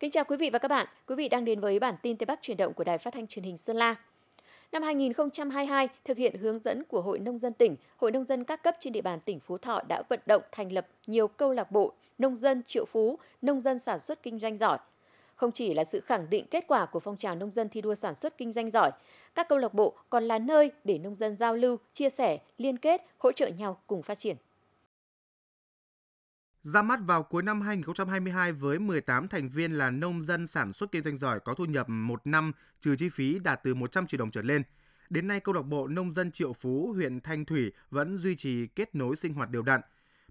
Kính chào quý vị và các bạn. Quý vị đang đến với bản tin Tây Bắc chuyển động của Đài Phát thanh Truyền hình Sơn La. Năm 2022, thực hiện hướng dẫn của Hội nông dân tỉnh, Hội nông dân các cấp trên địa bàn tỉnh Phú Thọ đã vận động thành lập nhiều câu lạc bộ nông dân triệu phú, nông dân sản xuất kinh doanh giỏi. Không chỉ là sự khẳng định kết quả của phong trào nông dân thi đua sản xuất kinh doanh giỏi, các câu lạc bộ còn là nơi để nông dân giao lưu, chia sẻ, liên kết, hỗ trợ nhau cùng phát triển ra mắt vào cuối năm 2022 với 18 thành viên là nông dân sản xuất kinh doanh giỏi có thu nhập 1 năm trừ chi phí đạt từ 100 triệu đồng trở lên. Đến nay, câu lạc bộ nông dân Triệu Phú, huyện Thanh Thủy vẫn duy trì kết nối sinh hoạt đều đặn.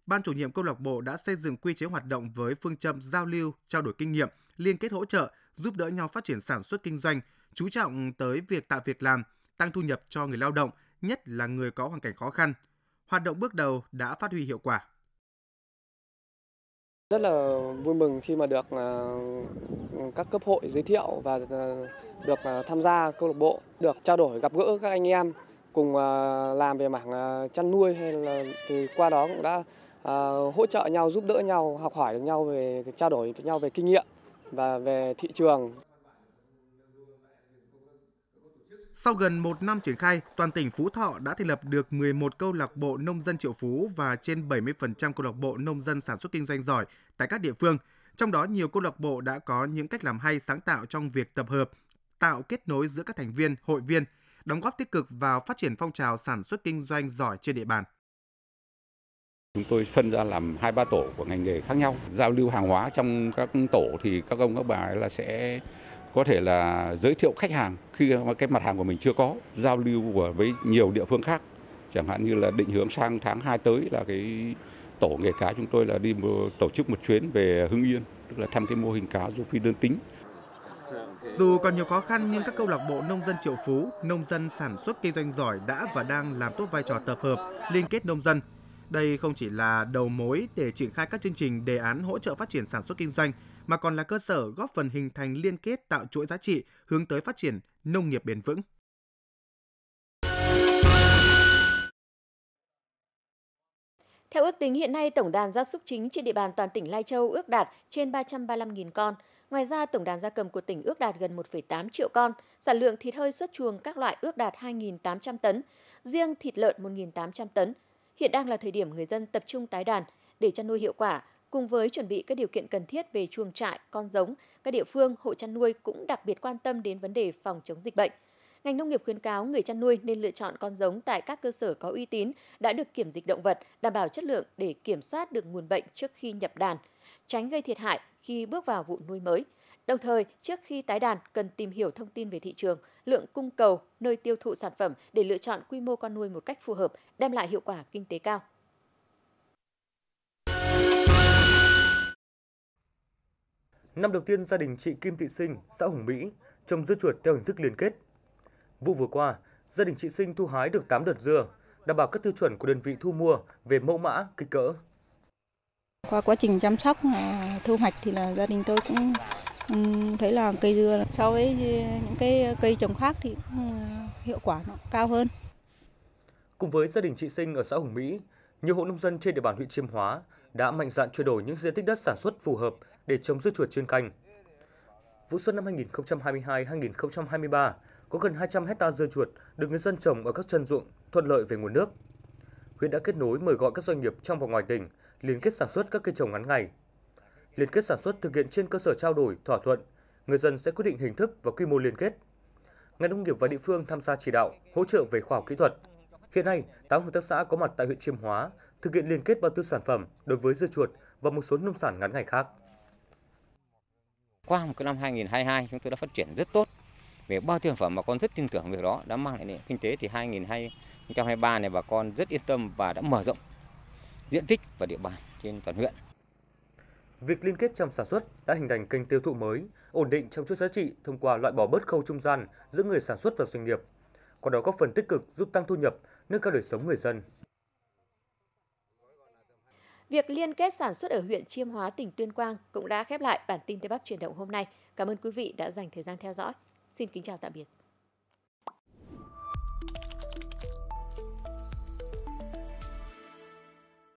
Ban chủ nhiệm câu lạc bộ đã xây dựng quy chế hoạt động với phương châm giao lưu, trao đổi kinh nghiệm, liên kết hỗ trợ, giúp đỡ nhau phát triển sản xuất kinh doanh, chú trọng tới việc tạo việc làm, tăng thu nhập cho người lao động, nhất là người có hoàn cảnh khó khăn. Hoạt động bước đầu đã phát huy hiệu quả. Rất là vui mừng khi mà được ờ, các cấp hội giới thiệu và ờ, được ờ, tham gia câu lạc bộ, được trao đổi gặp gỡ các anh em cùng làm về mảng chăn nuôi hay là thì qua đó cũng đã hỗ trợ nhau, giúp đỡ nhau, học hỏi được nhau về trao đổi với nhau về kinh nghiệm và về thị trường. Sau gần một năm triển khai, toàn tỉnh Phú Thọ đã thành lập được 11 câu lạc bộ nông dân triệu phú và trên 70% câu lạc bộ nông dân sản xuất kinh doanh giỏi tại các địa phương. Trong đó, nhiều câu lạc bộ đã có những cách làm hay sáng tạo trong việc tập hợp, tạo kết nối giữa các thành viên, hội viên, đóng góp tích cực vào phát triển phong trào sản xuất kinh doanh giỏi trên địa bàn. Chúng tôi phân ra làm hai ba tổ của ngành nghề khác nhau, giao lưu hàng hóa trong các tổ thì các ông các bà là sẽ có thể là giới thiệu khách hàng khi mà cái mặt hàng của mình chưa có, giao lưu với nhiều địa phương khác. Chẳng hạn như là định hướng sang tháng 2 tới là cái tổ nghề cá chúng tôi là đi tổ chức một chuyến về Hưng Yên, tức là thăm cái mô hình cá rô phi đơn tính. Dù còn nhiều khó khăn nhưng các câu lạc bộ nông dân triệu phú, nông dân sản xuất kinh doanh giỏi đã và đang làm tốt vai trò tập hợp, liên kết nông dân. Đây không chỉ là đầu mối để triển khai các chương trình đề án hỗ trợ phát triển sản xuất kinh doanh mà còn là cơ sở góp phần hình thành liên kết tạo chuỗi giá trị hướng tới phát triển nông nghiệp bền vững. Theo ước tính hiện nay tổng đàn gia súc chính trên địa bàn toàn tỉnh Lai Châu ước đạt trên 335.000 con. Ngoài ra tổng đàn gia cầm của tỉnh ước đạt gần 1,8 triệu con, sản lượng thịt hơi xuất chuồng các loại ước đạt 2.800 tấn, riêng thịt lợn 1.800 tấn. Hiện đang là thời điểm người dân tập trung tái đàn để chăn nuôi hiệu quả, Cùng với chuẩn bị các điều kiện cần thiết về chuồng trại, con giống, các địa phương, hộ chăn nuôi cũng đặc biệt quan tâm đến vấn đề phòng chống dịch bệnh. Ngành nông nghiệp khuyến cáo người chăn nuôi nên lựa chọn con giống tại các cơ sở có uy tín, đã được kiểm dịch động vật, đảm bảo chất lượng để kiểm soát được nguồn bệnh trước khi nhập đàn, tránh gây thiệt hại khi bước vào vụ nuôi mới. Đồng thời, trước khi tái đàn, cần tìm hiểu thông tin về thị trường, lượng cung cầu, nơi tiêu thụ sản phẩm để lựa chọn quy mô con nuôi một cách phù hợp, đem lại hiệu quả kinh tế cao. Năm đầu tiên gia đình chị Kim Thị Sinh, xã Hùng Mỹ, trồng dưa chuột theo hình thức liên kết. Vụ vừa qua, gia đình chị Sinh thu hái được 8 đợt dưa, đảm bảo các tiêu chuẩn của đơn vị thu mua về mẫu mã, kích cỡ. Qua quá trình chăm sóc à, thu hoạch thì là gia đình tôi cũng thấy là cây dưa so với những cái cây trồng khác thì à, hiệu quả nó cao hơn. Cùng với gia đình chị Sinh ở xã Hùng Mỹ, nhiều hộ nông dân trên địa bàn huyện Chiêm Hóa đã mạnh dạn chuyển đổi những diện tích đất sản xuất phù hợp để chống dưa chuột chuyên canh. Vụ xuân năm 2022-2023 có gần 200 hecta dưa chuột được người dân trồng ở các chân ruộng thuận lợi về nguồn nước. Huyện đã kết nối mời gọi các doanh nghiệp trong và ngoài tỉnh liên kết sản xuất các cây trồng ngắn ngày. Liên kết sản xuất thực hiện trên cơ sở trao đổi, thỏa thuận, người dân sẽ quyết định hình thức và quy mô liên kết. Ngành nông nghiệp và địa phương tham gia chỉ đạo, hỗ trợ về khoa học kỹ thuật. Hiện nay, 8 hợp tác xã có mặt tại huyện Chiêm Hóa thực hiện liên kết bao tiêu sản phẩm đối với dưa chuột và một số nông sản ngắn ngày khác. Qua một cái năm 2022 chúng tôi đã phát triển rất tốt về bao tiêu sản phẩm mà con rất tin tưởng việc đó đã mang lại nền kinh tế thì 2023 này bà con rất yên tâm và đã mở rộng diện tích và địa bàn trên toàn huyện. Việc liên kết trong sản xuất đã hình thành kênh tiêu thụ mới, ổn định trong chuỗi giá trị thông qua loại bỏ bớt khâu trung gian giữa người sản xuất và doanh nghiệp. Qua đó góp phần tích cực giúp tăng thu nhập, nâng cao đời sống người dân. Việc liên kết sản xuất ở huyện Chiêm Hóa, tỉnh Tuyên Quang cũng đã khép lại bản tin Tây Bắc chuyển động hôm nay. Cảm ơn quý vị đã dành thời gian theo dõi. Xin kính chào tạm biệt.